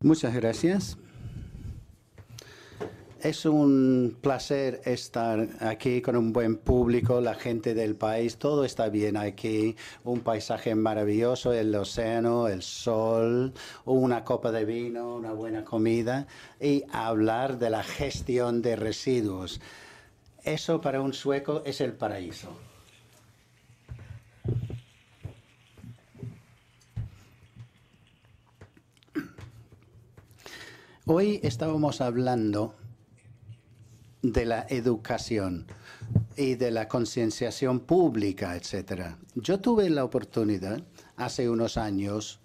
Muchas gracias. Es un placer estar aquí con un buen público, la gente del país, todo está bien aquí, un paisaje maravilloso, el océano, el sol, una copa de vino, una buena comida y hablar de la gestión de residuos. Eso para un sueco es el paraíso. Hoy estábamos hablando de la educación y de la concienciación pública, etc. Yo tuve la oportunidad hace unos años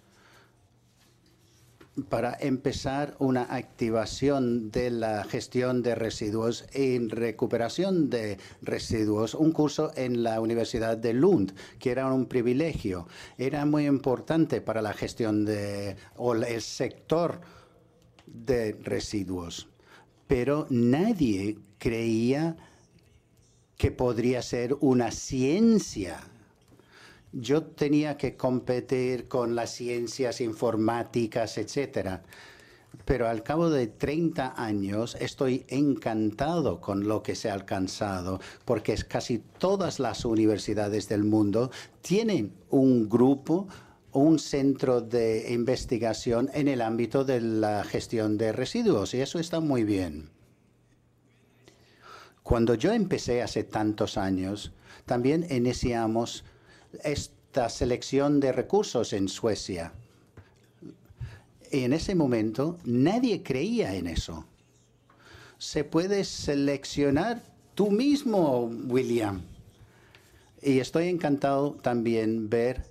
para empezar una activación de la gestión de residuos y recuperación de residuos, un curso en la Universidad de Lund, que era un privilegio. Era muy importante para la gestión de, o el sector de residuos, pero nadie creía que podría ser una ciencia. Yo tenía que competir con las ciencias informáticas, etcétera. Pero al cabo de 30 años estoy encantado con lo que se ha alcanzado, porque casi todas las universidades del mundo tienen un grupo un centro de investigación en el ámbito de la gestión de residuos y eso está muy bien. Cuando yo empecé hace tantos años, también iniciamos esta selección de recursos en Suecia. Y en ese momento nadie creía en eso. Se puede seleccionar tú mismo, William. Y estoy encantado también ver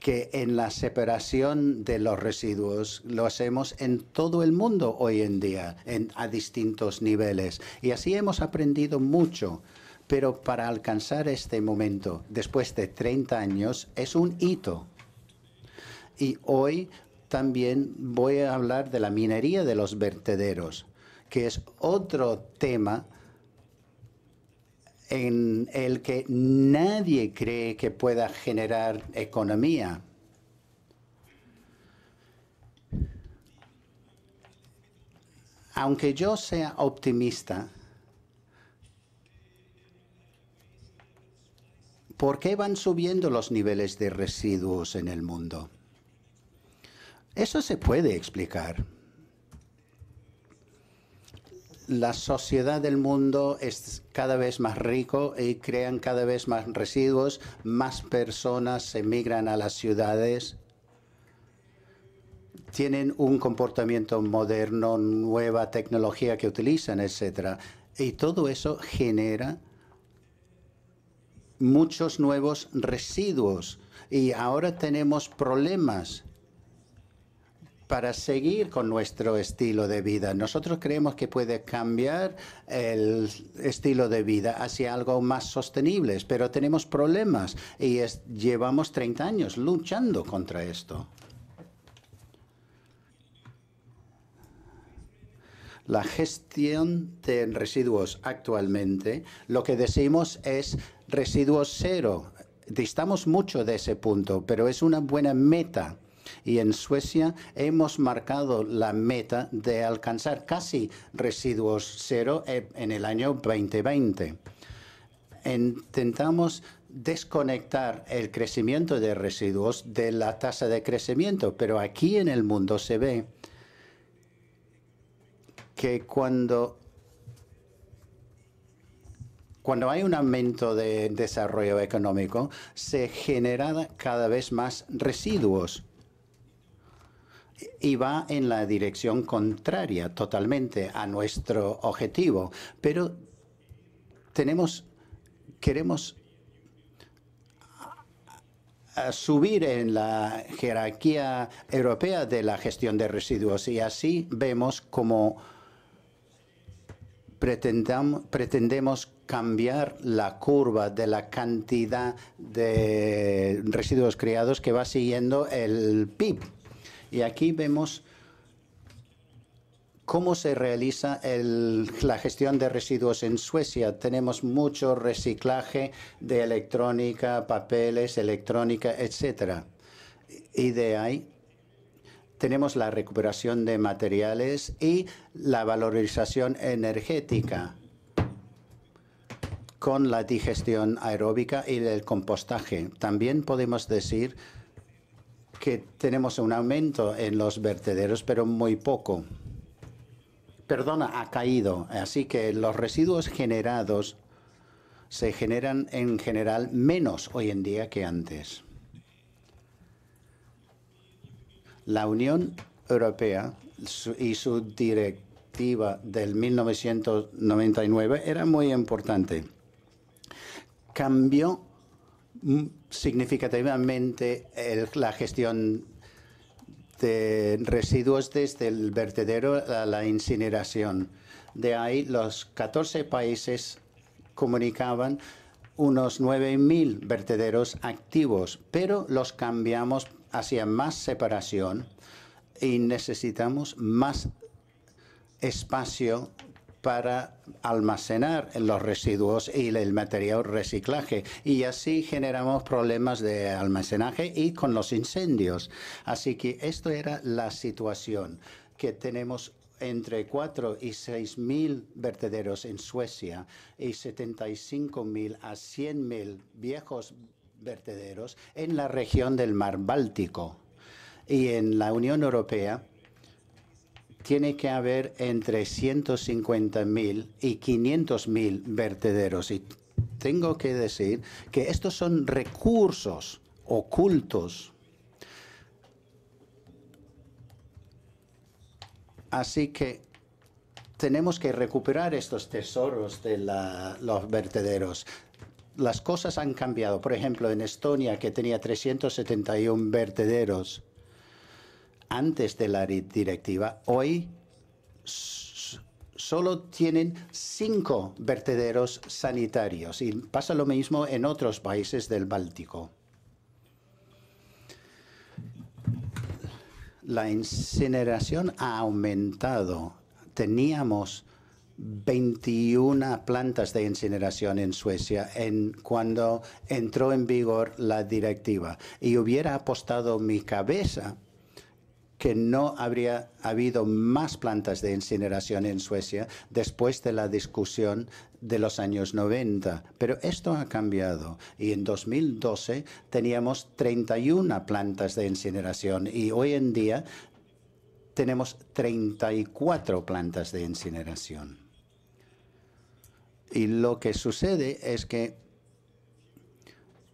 que en la separación de los residuos lo hacemos en todo el mundo hoy en día, en, a distintos niveles. Y así hemos aprendido mucho. Pero para alcanzar este momento, después de 30 años, es un hito. Y hoy también voy a hablar de la minería de los vertederos, que es otro tema en el que nadie cree que pueda generar economía. Aunque yo sea optimista, ¿por qué van subiendo los niveles de residuos en el mundo? Eso se puede explicar la sociedad del mundo es cada vez más rico y crean cada vez más residuos, más personas se migran a las ciudades, tienen un comportamiento moderno, nueva tecnología que utilizan, etc. Y todo eso genera muchos nuevos residuos y ahora tenemos problemas para seguir con nuestro estilo de vida. Nosotros creemos que puede cambiar el estilo de vida hacia algo más sostenible, pero tenemos problemas y llevamos 30 años luchando contra esto. La gestión de residuos actualmente, lo que decimos es residuos cero. Distamos mucho de ese punto, pero es una buena meta y en Suecia hemos marcado la meta de alcanzar casi residuos cero eh, en el año 2020. Intentamos desconectar el crecimiento de residuos de la tasa de crecimiento, pero aquí en el mundo se ve que cuando cuando hay un aumento de desarrollo económico, se generan cada vez más residuos y va en la dirección contraria totalmente a nuestro objetivo. Pero tenemos, queremos subir en la jerarquía europea de la gestión de residuos y así vemos cómo pretendemos cambiar la curva de la cantidad de residuos creados que va siguiendo el PIB. Y aquí vemos cómo se realiza la gestión de residuos en Suecia. Tenemos mucho reciclaje de electrónica, papeles, electrónica, etcétera. Y de ahí tenemos la recuperación de materiales y la valorización energética con la digestión aeróbica y el compostaje. También podemos decir que tenemos un aumento en los vertederos, pero muy poco. Perdona, ha caído. Así que los residuos generados se generan en general menos hoy en día que antes. La Unión Europea y su directiva del 1999 era muy importante. Cambió Mm, significativamente la gestión de residuos desde el vertedero a la incineración. De ahí los 14 países comunicaban unos 9.000 vertederos activos, pero los cambiamos hacia más separación y necesitamos más espacio para almacenar los residuos y el material reciclaje y así generamos problemas de almacenaje y con los incendios. Así que esto era la situación que tenemos entre 4 y 6 mil vertederos en Suecia y 75 mil a 100.000 mil viejos vertederos en la región del mar Báltico. Y en la Unión Europea tiene que haber entre 150.000 y 500.000 vertederos. Y tengo que decir que estos son recursos ocultos. Así que tenemos que recuperar estos tesoros de los vertederos. Las cosas han cambiado. Por ejemplo, en Estonia, que tenía 371 vertederos, antes de la directiva, hoy solo tienen cinco vertederos sanitarios y pasa lo mismo en otros países del Báltico. La incineración ha aumentado. Teníamos 21 plantas de incineración en Suecia cuando entró en vigor la directiva y hubiera apostado mi cabeza que no habría habido más plantas de incineración en Suecia después de la discusión de los años 90. Pero esto ha cambiado y en 2012 teníamos 31 plantas de incineración y hoy en día tenemos 34 plantas de incineración. Y lo que sucede es que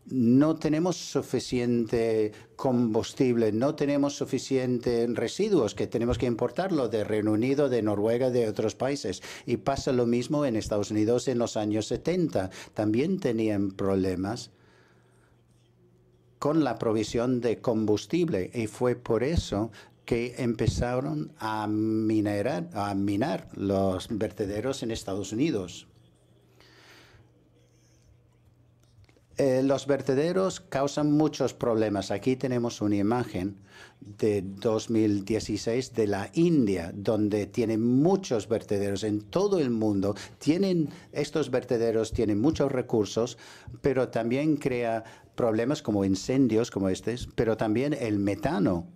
no tenemos suficiente combustible, no tenemos suficiente residuos que tenemos que importarlo de Reino Unido, de Noruega, de otros países. Y pasa lo mismo en Estados Unidos en los años 70. También tenían problemas con la provisión de combustible y fue por eso que empezaron a a minar los vertederos en Estados Unidos. Eh, los vertederos causan muchos problemas. Aquí tenemos una imagen de 2016 de la India, donde tienen muchos vertederos en todo el mundo. Tienen, estos vertederos tienen muchos recursos, pero también crea problemas como incendios como este, pero también el metano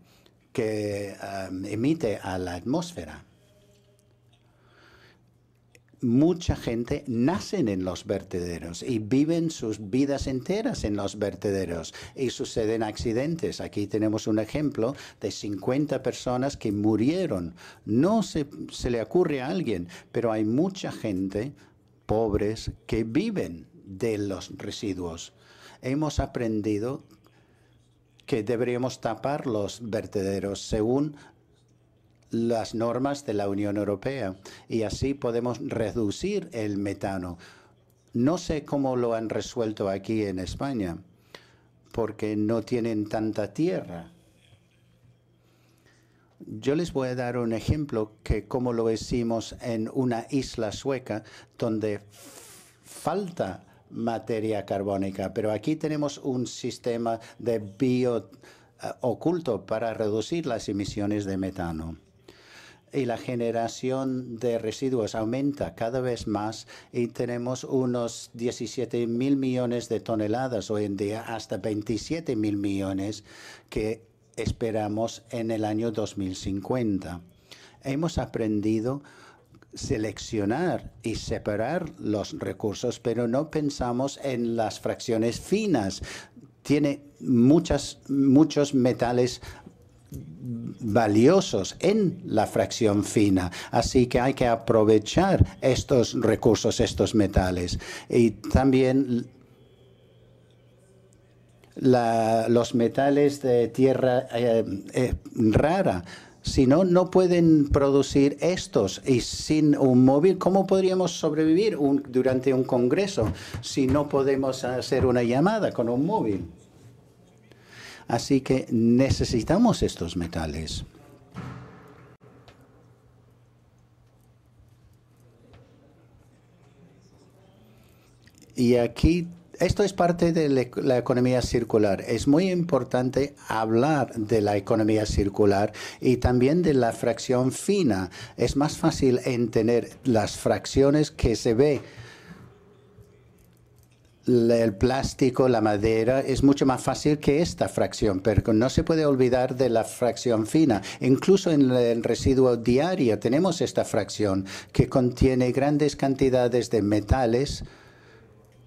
que eh, emite a la atmósfera mucha gente nacen en los vertederos y viven sus vidas enteras en los vertederos y suceden accidentes. Aquí tenemos un ejemplo de 50 personas que murieron. No se, se le ocurre a alguien, pero hay mucha gente, pobres, que viven de los residuos. Hemos aprendido que deberíamos tapar los vertederos según las normas de la Unión Europea y así podemos reducir el metano. No sé cómo lo han resuelto aquí en España, porque no tienen tanta tierra. Yo les voy a dar un ejemplo que como lo hicimos en una isla sueca donde falta materia carbónica, pero aquí tenemos un sistema de bio eh, oculto para reducir las emisiones de metano y la generación de residuos aumenta cada vez más y tenemos unos 17 mil millones de toneladas hoy en día, hasta 27 mil millones que esperamos en el año 2050. Hemos aprendido seleccionar y separar los recursos, pero no pensamos en las fracciones finas tiene muchas, muchos metales valiosos en la fracción fina. Así que hay que aprovechar estos recursos, estos metales. Y también los metales de tierra eh, eh, rara. Si no, no pueden producir estos. Y sin un móvil, ¿cómo podríamos sobrevivir durante un congreso si no podemos hacer una llamada con un móvil? Así que necesitamos estos metales. Y aquí, esto es parte de la economía circular. Es muy importante hablar de la economía circular y también de la fracción fina. Es más fácil entender las fracciones que se ve el plástico, la madera, es mucho más fácil que esta fracción, pero no se puede olvidar de la fracción fina. Incluso en el residuo diario tenemos esta fracción que contiene grandes cantidades de metales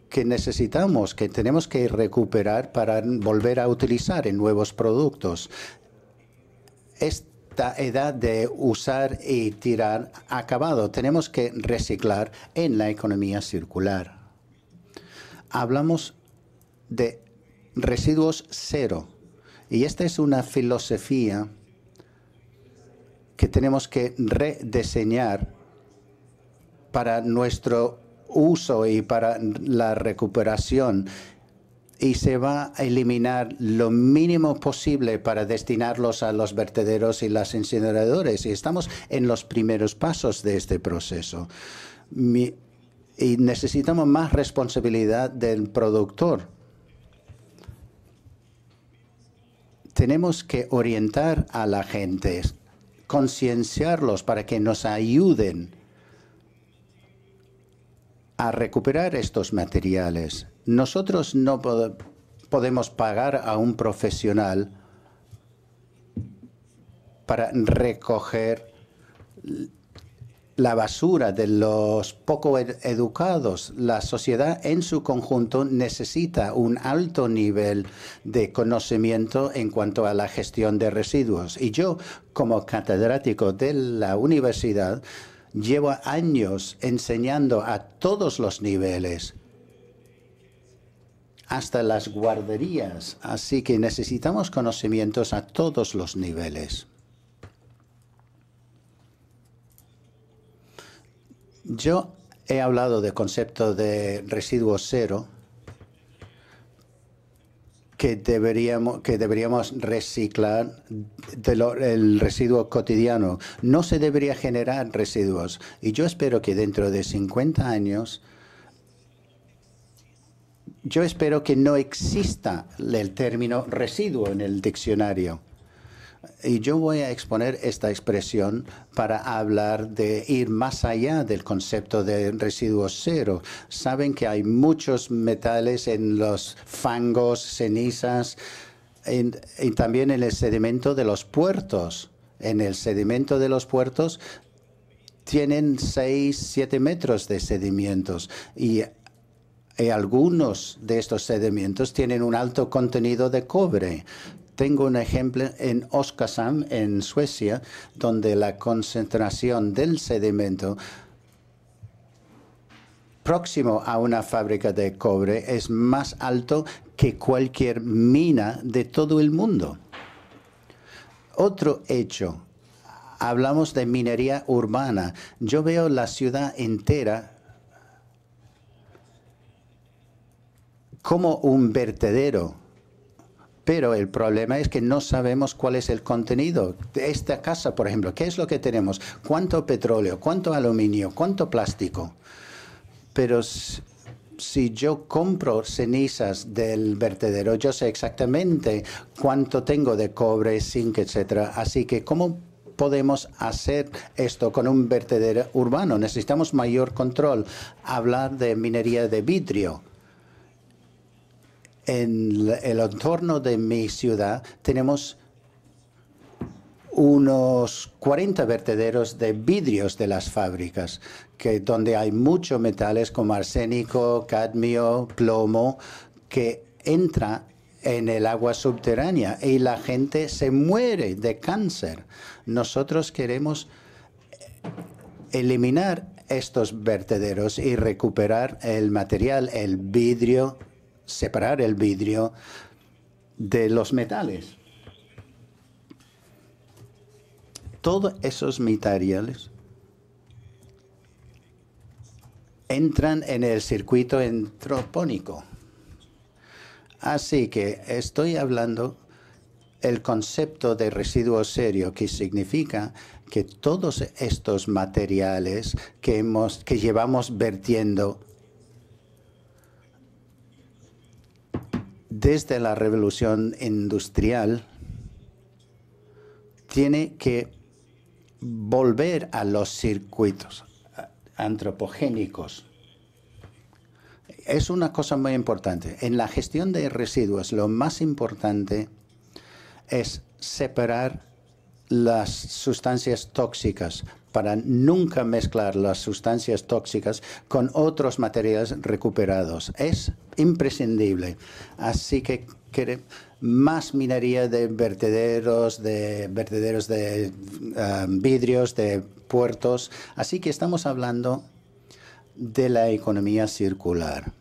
que necesitamos, que tenemos que recuperar para volver a utilizar en nuevos productos. Esta edad de usar y tirar acabado. Tenemos que reciclar en la economía circular hablamos de residuos cero. Y esta es una filosofía que tenemos que rediseñar para nuestro uso y para la recuperación y se va a eliminar lo mínimo posible para destinarlos a los vertederos y las incineradores. Y estamos en los primeros pasos de este proceso y necesitamos más responsabilidad del productor. Tenemos que orientar a la gente, concienciarlos para que nos ayuden a recuperar estos materiales. Nosotros no podemos pagar a un profesional para recoger la basura de los poco educados, la sociedad en su conjunto necesita un alto nivel de conocimiento en cuanto a la gestión de residuos. Y yo, como catedrático de la universidad, llevo años enseñando a todos los niveles hasta las guarderías, así que necesitamos conocimientos a todos los niveles. Yo he hablado del concepto de residuo cero que deberíamos, reciclar el residuo cotidiano. No se debería generar residuos. Y yo espero que dentro de 50 años, yo espero que no exista el término residuo en el diccionario. Y yo voy a exponer esta expresión para hablar de ir más allá del concepto de residuos cero. Saben que hay muchos metales en los fangos, cenizas, y también en el sedimento de los puertos. En el sedimento de los puertos tienen 6, siete metros de sedimentos y algunos de estos sedimentos tienen un alto contenido de cobre tengo un ejemplo en Oskarshamn, en Suecia, donde la concentración del sedimento próximo a una fábrica de cobre es más alto que cualquier mina de todo el mundo. Otro hecho, hablamos de minería urbana. Yo veo la ciudad entera como un vertedero pero el problema es que no sabemos cuál es el contenido. de Esta casa, por ejemplo, ¿qué es lo que tenemos? ¿Cuánto petróleo? ¿Cuánto aluminio? ¿Cuánto plástico? Pero si yo compro cenizas del vertedero, yo sé exactamente cuánto tengo de cobre, zinc, etcétera. Así que, ¿cómo podemos hacer esto con un vertedero urbano? Necesitamos mayor control. Hablar de minería de vidrio en el entorno de mi ciudad tenemos unos 40 vertederos de vidrios de las fábricas, que donde hay muchos metales como arsénico, cadmio, plomo, que entra en el agua subterránea y la gente se muere de cáncer. Nosotros queremos eh, eliminar estos vertederos y recuperar el material, el vidrio separar el vidrio de los metales. Todos esos materiales entran en el circuito entropónico. Así que estoy hablando el concepto de residuo serio, que significa que todos estos materiales que, hemos, que llevamos vertiendo desde la revolución industrial tiene que volver a los circuitos eh, antropogénicos. Es una cosa muy importante. En la gestión de residuos lo más importante es separar las sustancias tóxicas para nunca mezclar las sustancias tóxicas con otros materiales recuperados. Es imprescindible. Así que más minería de vertederos, de vertederos de ah, vidrios, de puertos. Así que estamos hablando de la economía circular.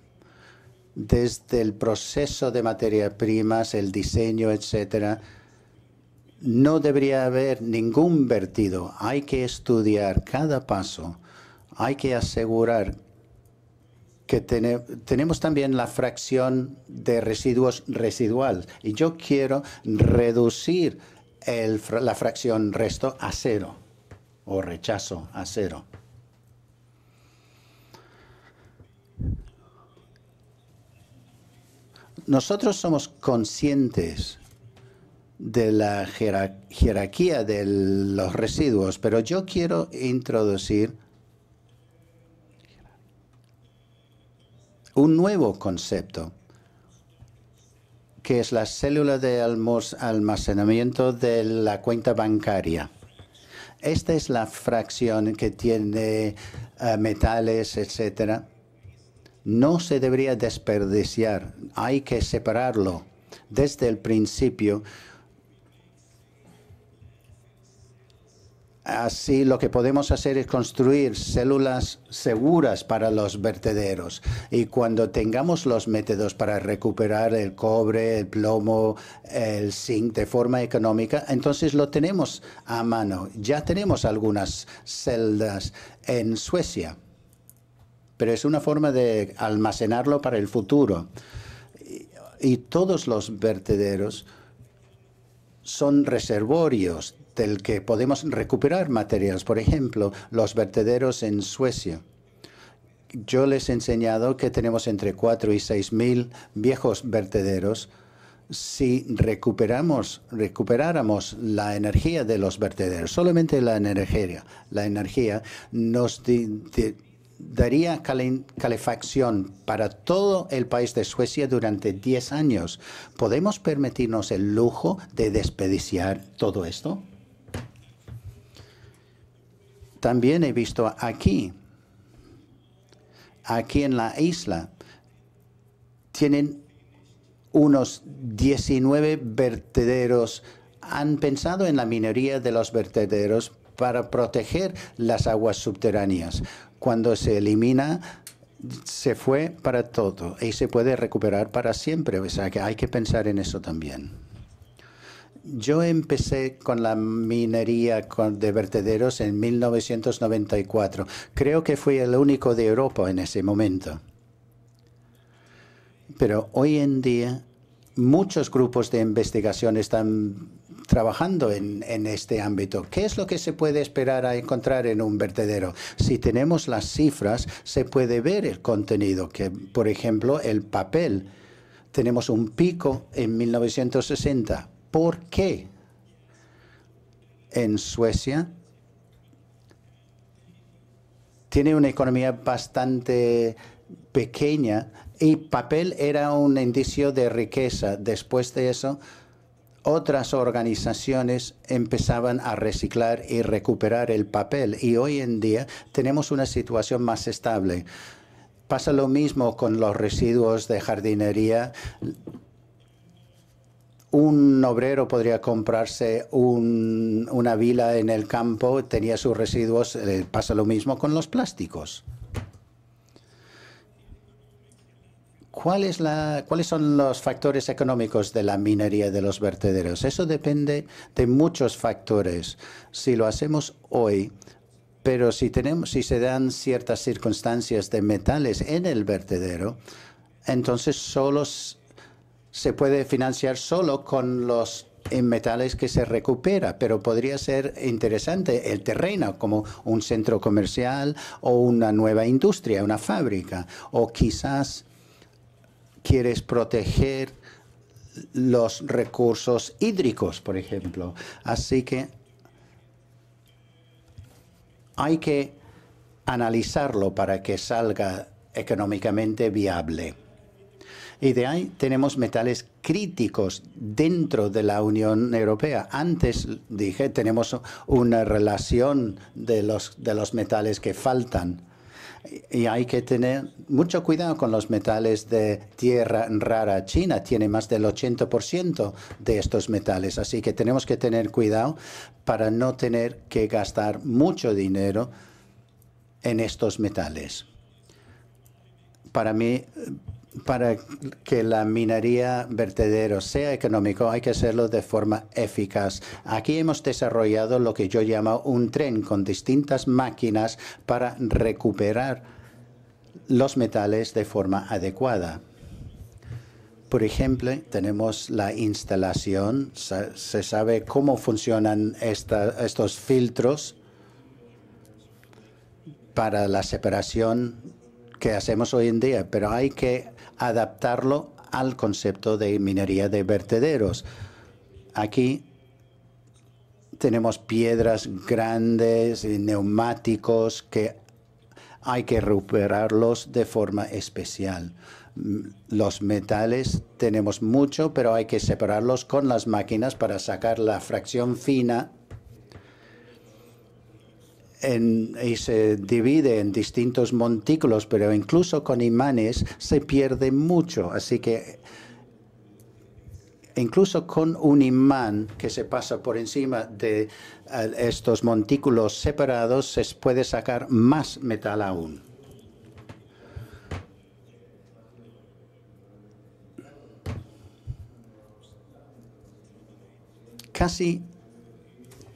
Desde el proceso de materias primas, el diseño, etcétera, no debería haber ningún vertido. Hay que estudiar cada paso. Hay que asegurar que tenemos también la fracción de residuos residual y yo quiero reducir la fracción resto a cero o rechazo a cero. Nosotros somos conscientes de la jerarquía de los residuos, pero yo quiero introducir un nuevo concepto, que es la célula de almacenamiento de la cuenta bancaria. Esta es la fracción que tiene eh, metales, etcétera. No se debería desperdiciar, hay que separarlo desde el principio Así lo que podemos hacer es construir células seguras para los vertederos y cuando tengamos los métodos para recuperar el cobre, el plomo, el zinc de forma económica, entonces lo tenemos a mano. Ya tenemos algunas celdas en Suecia, pero es una forma de almacenarlo para el futuro. Y, todos los vertederos son reservorios del que podemos recuperar materiales. Por ejemplo, los vertederos en Suecia. Yo les he enseñado que tenemos entre 4 y 6 mil viejos vertederos. Si recuperamos, recuperáramos la energía de los vertederos, solamente la energía, la energía nos daría calefacción para todo el país de Suecia durante 10 años. ¿Podemos permitirnos el lujo de despediciar todo esto? También he visto aquí, aquí en la isla, tienen unos 19 vertederos. Han pensado en la minería de los vertederos para proteger las aguas subterráneas. Cuando se elimina, se fue para todo y se puede recuperar para siempre. O sea que hay que pensar en eso también. Yo empecé con la minería de vertederos en 1994. Creo que fui el único de Europa en ese momento. Pero hoy en día muchos grupos de investigación están trabajando en, en, este ámbito. ¿Qué es lo que se puede esperar a encontrar en un vertedero? Si tenemos las cifras, se puede ver el contenido, que por ejemplo el papel. Tenemos un pico en 1960, ¿Por qué en Suecia tiene una economía bastante pequeña y papel era un indicio de riqueza. Después de eso, otras organizaciones empezaban a reciclar y recuperar el papel y hoy en día tenemos una situación más estable. Pasa lo mismo con los residuos de jardinería, un obrero podría comprarse una vila en el campo, tenía sus residuos, eh, pasa lo mismo con los plásticos. ¿Cuáles son los factores económicos de la minería de los vertederos? Eso depende de muchos factores. Si lo hacemos hoy, pero si, tenemos, si se dan ciertas circunstancias de metales en el vertedero, entonces solo se puede financiar solo con los eh, metales que se recupera, pero podría ser interesante el terreno como un centro comercial o una nueva industria, una fábrica, o quizás quieres proteger los recursos hídricos, por ejemplo. Así que hay que analizarlo para que salga económicamente viable. Y de ahí tenemos metales críticos dentro de la Unión Europea. Antes dije, tenemos una relación de los, de los metales que faltan. Y hay que tener mucho cuidado con los metales de tierra rara. China tiene más del 80% de estos metales, así que tenemos que tener cuidado para no tener que gastar mucho dinero en estos metales. Para mí, para que la minería vertedero sea económico hay que hacerlo de forma eficaz. Aquí hemos desarrollado lo que yo llamo un tren con distintas máquinas para recuperar los metales de forma adecuada. Por ejemplo, tenemos la instalación, se sabe cómo funcionan estos filtros para la separación que hacemos hoy en día, pero hay que adaptarlo al concepto de minería de vertederos. Aquí tenemos piedras grandes, y eh, neumáticos que hay que recuperarlos de forma especial. Mm, los metales tenemos mucho, pero hay que separarlos con las máquinas para sacar la fracción fina y se divide en distintos montículos, pero incluso con imanes se pierde mucho. Así que incluso con un imán que se pasa por encima de eh, estos montículos separados, se puede sacar más metal aún. Casi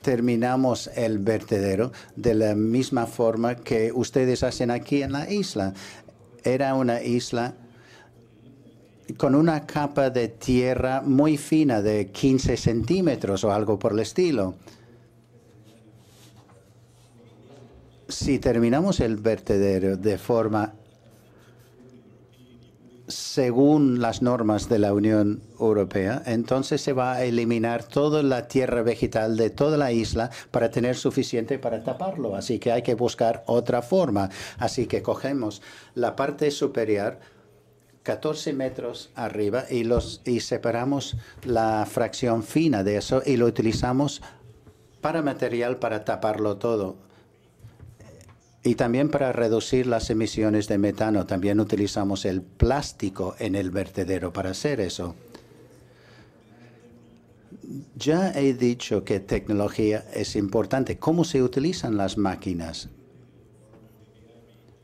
terminamos el vertedero de la misma forma que ustedes hacen aquí en la isla. Era una isla con una capa de tierra muy fina de 15 centímetros o algo por el estilo. Si terminamos el vertedero de forma según las normas de la Unión Europea, entonces se va a eliminar toda la tierra vegetal de toda la isla para tener suficiente para taparlo. Así que hay que buscar otra forma. Así que cogemos la parte superior 14 metros arriba y, los, y separamos la fracción fina de eso y lo utilizamos para material para taparlo todo. Y también para reducir las emisiones de metano, también utilizamos el plástico en el vertedero para hacer eso. Ya he dicho que tecnología es importante. ¿Cómo se utilizan las máquinas?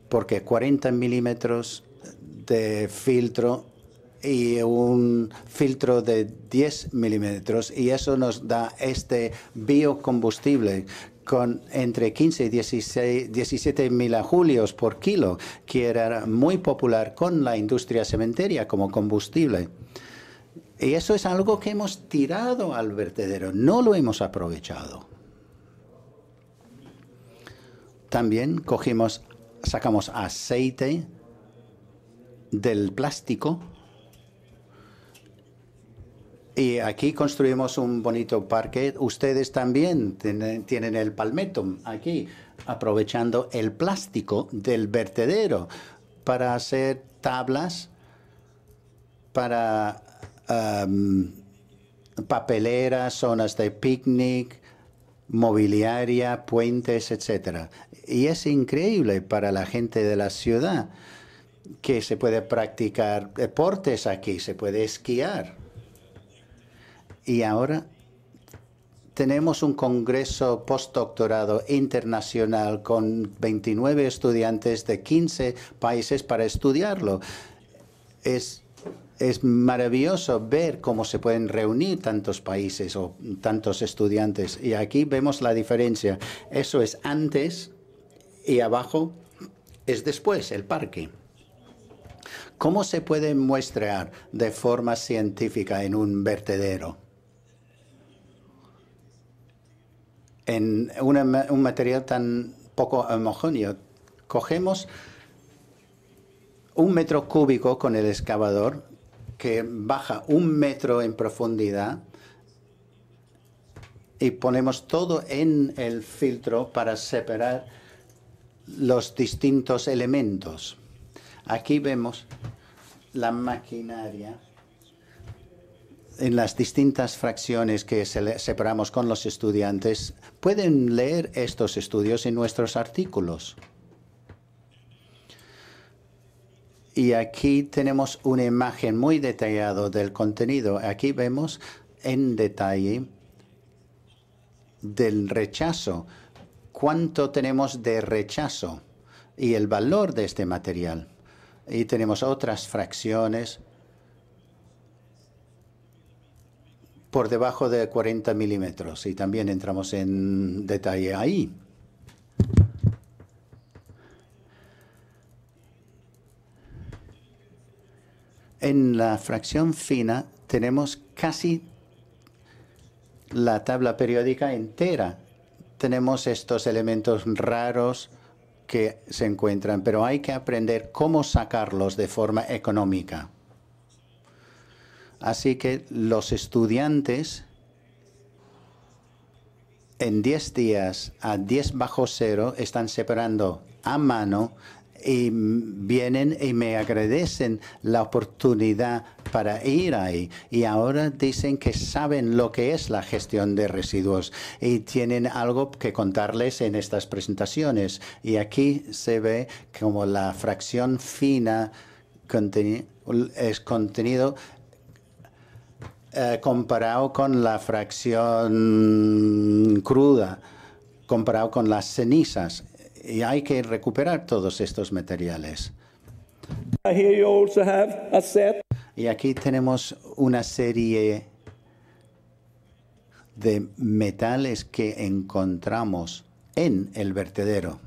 Porque 40 milímetros de filtro y un filtro de 10 milímetros y eso nos da este biocombustible con entre 15 y 17 mil por kilo, que era muy popular con la industria cementeria como combustible. Y eso es algo que hemos tirado al vertedero, no lo hemos aprovechado. También cogimos, sacamos aceite del plástico y aquí construimos un bonito parque. Ustedes también tienen, el palmetum aquí, aprovechando el plástico del vertedero para hacer tablas, para papeleras, zonas de picnic, mobiliaria, puentes, etc. Y es increíble para la gente de la ciudad que se puede practicar deportes aquí, se puede esquiar. Y ahora tenemos un congreso postdoctorado internacional con 29 estudiantes de 15 países para estudiarlo. Es, es maravilloso ver cómo se pueden reunir tantos países o tantos estudiantes. Y aquí vemos la diferencia. Eso es antes y abajo es después, el parque. ¿Cómo se puede muestrear de forma científica en un vertedero? en un material tan poco homogéneo. Cogemos un metro cúbico con el excavador que baja un metro en profundidad y ponemos todo en el filtro para separar los distintos elementos. Aquí vemos la maquinaria en las distintas fracciones que separamos con los estudiantes, pueden leer estos estudios en nuestros artículos. Y aquí tenemos una imagen muy detallada del contenido. Aquí vemos en detalle del rechazo, cuánto tenemos de rechazo y el valor de este material. Y tenemos otras fracciones por debajo de 40 milímetros y también entramos en detalle ahí. En la fracción fina tenemos casi la tabla periódica entera. Tenemos estos elementos raros que se encuentran, pero hay que aprender cómo sacarlos de forma económica. Así que los estudiantes en 10 días a 10 bajo cero están separando a mano y vienen y me agradecen la oportunidad para ir ahí. Y ahora dicen que saben lo que es la gestión de residuos y tienen algo que contarles en estas presentaciones. Y aquí se ve como la fracción fina es contenido eh, comparado con la fracción cruda, comparado con las cenizas. Y hay que recuperar todos estos materiales. Y aquí tenemos una serie de metales que encontramos en el vertedero.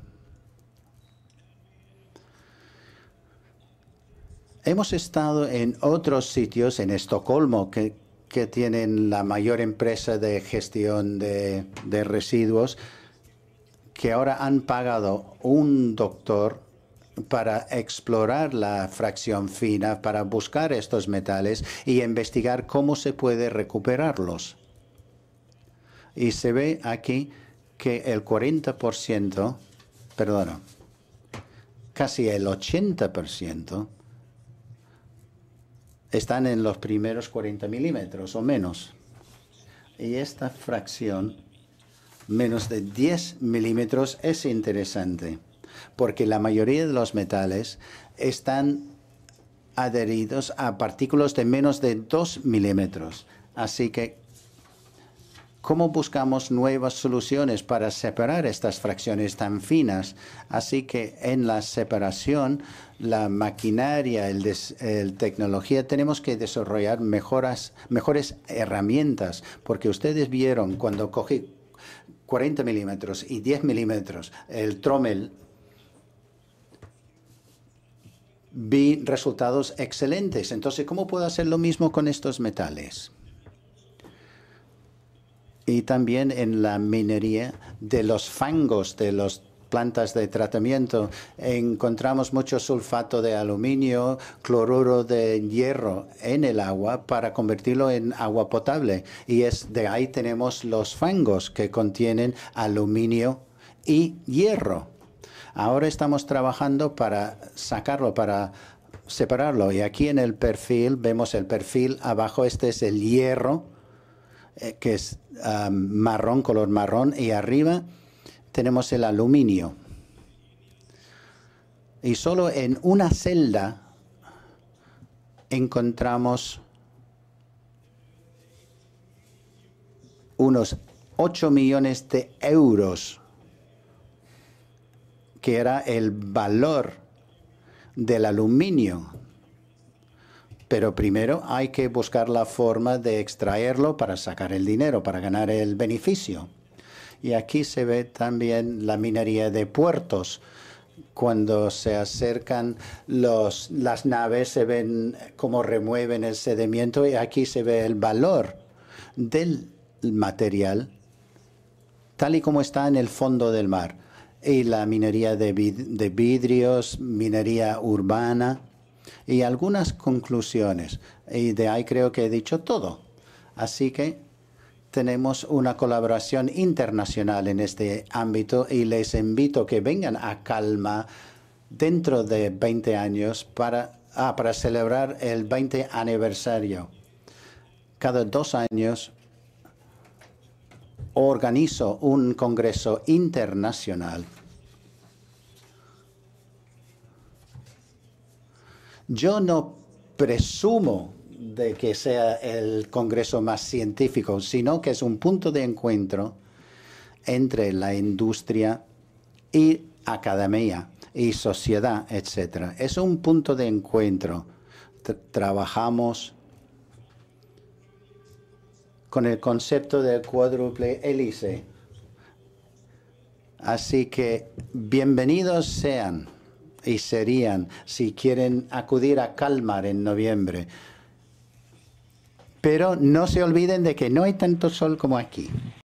Hemos estado en otros sitios, en Estocolmo, que que tienen la mayor empresa de gestión de, residuos, que ahora han pagado un doctor para explorar la fracción fina, para buscar estos metales y investigar cómo se puede recuperarlos. Y se ve aquí que el 40%, perdón, casi el 80% están en los primeros 40 milímetros o menos. Y esta fracción, menos de 10 milímetros, es interesante, porque la mayoría de los metales están adheridos a partículas de menos de 2 milímetros. Así que ¿Cómo buscamos nuevas soluciones para separar estas fracciones tan finas? Así que en la separación, la maquinaria, la tecnología, tenemos que desarrollar mejoras, mejores herramientas, porque ustedes vieron cuando cogí 40 milímetros y 10 milímetros el trommel, vi resultados excelentes. Entonces, ¿cómo puedo hacer lo mismo con estos metales? y también en la minería de los fangos de las plantas de tratamiento. Encontramos mucho sulfato de aluminio, cloruro de hierro en el agua para convertirlo en agua potable. Y es de ahí tenemos los fangos que contienen aluminio y hierro. Ahora estamos trabajando para sacarlo, para separarlo. Y aquí en el perfil vemos el perfil abajo, este es el hierro eh, que es ah, marrón, color marrón, y arriba tenemos el aluminio. Y solo en una celda encontramos unos 8 millones de euros, que era el valor del aluminio pero primero hay que buscar la forma de extraerlo para sacar el dinero, para ganar el beneficio. Y aquí se ve también la minería de puertos. Cuando se acercan las naves, se ven cómo remueven el sedimento y aquí se ve el valor del material tal y como está en el fondo del mar. Y la minería de vidrios, minería urbana, y algunas conclusiones. Y de ahí creo que he dicho todo. Así que tenemos una colaboración internacional en este ámbito y les invito que vengan a Calma dentro de 20 años para, ah, para celebrar el 20 aniversario. Cada dos años organizo un congreso internacional Yo no presumo de que sea el Congreso más científico, sino que es un punto de encuentro entre la industria y academia y sociedad, etc. Es un punto de encuentro. trabajamos con el concepto del cuádruple hélice. Así que bienvenidos sean y serían si quieren acudir a Calmar en noviembre. Pero no se olviden de que no hay tanto sol como aquí.